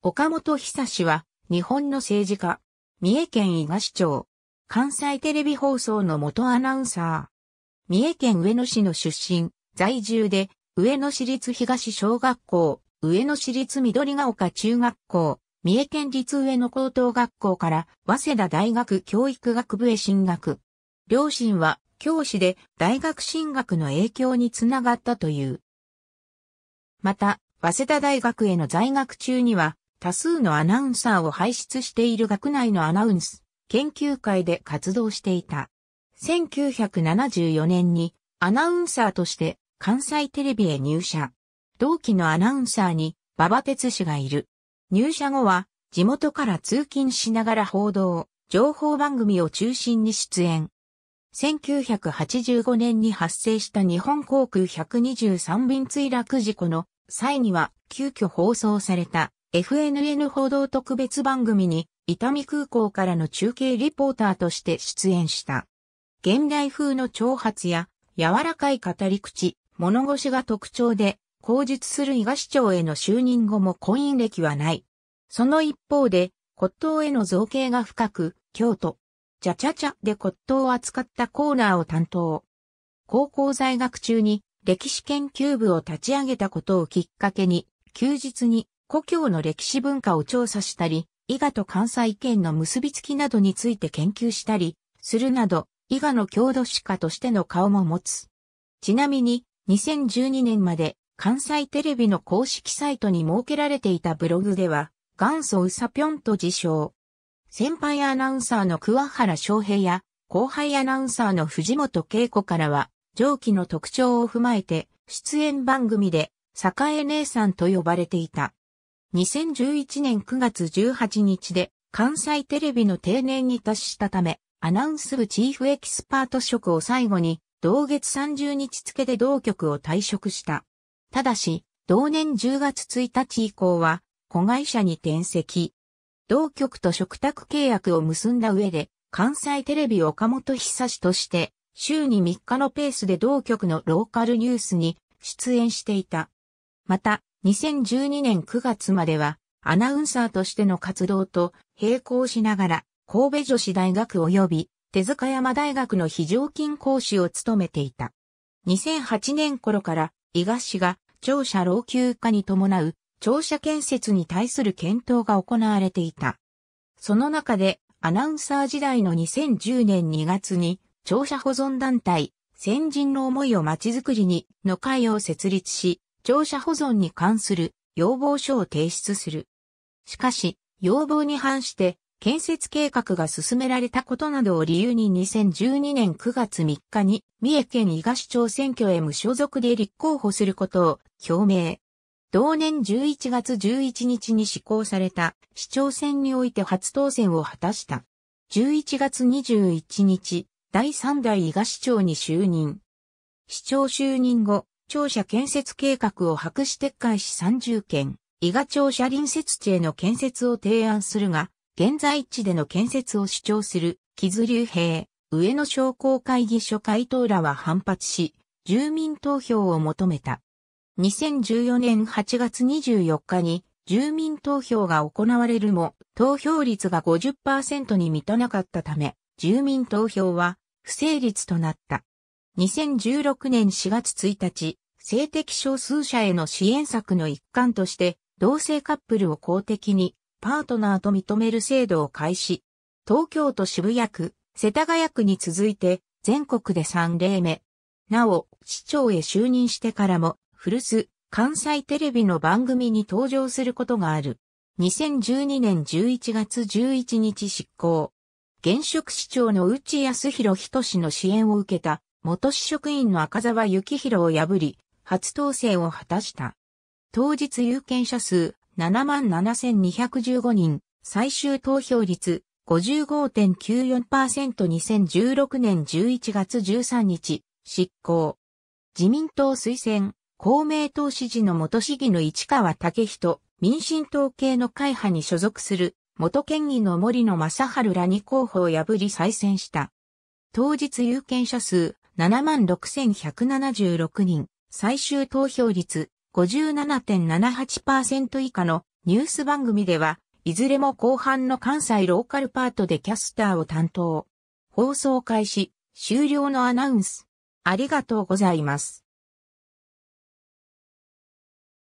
岡本久氏は、日本の政治家、三重県伊賀市長、関西テレビ放送の元アナウンサー、三重県上野市の出身、在住で、上野市立東小学校、上野市立緑ヶ丘中学校、三重県立上野高等学校から、早稲田大学教育学部へ進学。両親は、教師で大学進学の影響につながったという。また、早稲田大学への在学中には、多数のアナウンサーを輩出している学内のアナウンス研究会で活動していた。1974年にアナウンサーとして関西テレビへ入社。同期のアナウンサーに馬場哲氏がいる。入社後は地元から通勤しながら報道、情報番組を中心に出演。1985年に発生した日本航空123便墜落事故の際には急遽放送された FNN 報道特別番組に伊丹空港からの中継リポーターとして出演した。現代風の挑発や柔らかい語り口、物腰が特徴で、口述する伊賀市長への就任後も婚姻歴はない。その一方で、骨董への造形が深く、京都、じゃちゃちゃで骨董を扱ったコーナーを担当。高校在学中に歴史研究部を立ち上げたことをきっかけに、休日に故郷の歴史文化を調査したり、伊賀と関西圏の結びつきなどについて研究したり、するなど、伊賀の郷土史家としての顔も持つ。ちなみに、2012年まで関西テレビの公式サイトに設けられていたブログでは、元祖うさぴょんと自称。先輩アナウンサーの桑原翔平や、後輩アナウンサーの藤本恵子からは、上記の特徴を踏まえて、出演番組で、栄姉さんと呼ばれていた。2011年9月18日で関西テレビの定年に達したため、アナウンス部チーフエキスパート職を最後に、同月30日付で同局を退職した。ただし、同年10月1日以降は、子会社に転籍。同局と食卓契約を結んだ上で、関西テレビ岡本久志として、週に3日のペースで同局のローカルニュースに出演していた。また、2012年9月まではアナウンサーとしての活動と並行しながら神戸女子大学及び手塚山大学の非常勤講師を務めていた。2008年頃から伊賀市が庁舎老朽化に伴う庁舎建設に対する検討が行われていた。その中でアナウンサー時代の2010年2月に庁舎保存団体先人の思いをまちづくりにの会を設立し、庁舎保存に関する要望書を提出する。しかし、要望に反して、建設計画が進められたことなどを理由に2012年9月3日に三重県伊賀市長選挙へ無所属で立候補することを表明。同年11月11日に施行された市長選において初当選を果たした。11月21日、第3代伊賀市長に就任。市長就任後、庁舎建設計画を白紙撤回し30件、伊賀庁舎隣接地への建設を提案するが、現在地での建設を主張する、木津流兵、上野商工会議所会頭らは反発し、住民投票を求めた。2014年8月24日に住民投票が行われるも、投票率が50%に満たなかったため、住民投票は不成立となった。2016年4月1日、性的少数者への支援策の一環として、同性カップルを公的にパートナーと認める制度を開始。東京都渋谷区、世田谷区に続いて、全国で3例目。なお、市長へ就任してからも、古巣、関西テレビの番組に登場することがある。2012年11月11日執行。現職市長の内康弘人氏の支援を受けた元市職員の赤沢幸宏を破り、初当選を果たした。当日有権者数77,215人、最終投票率 55.94%2016 年11月13日、執行。自民党推薦、公明党支持の元市議の市川武人、民進党系の会派に所属する、元県議の森野正春らに候補を破り再選した。当日有権者数76,176人、最終投票率57.78%以下のニュース番組では、いずれも後半の関西ローカルパートでキャスターを担当。放送開始、終了のアナウンス。ありがとうございます。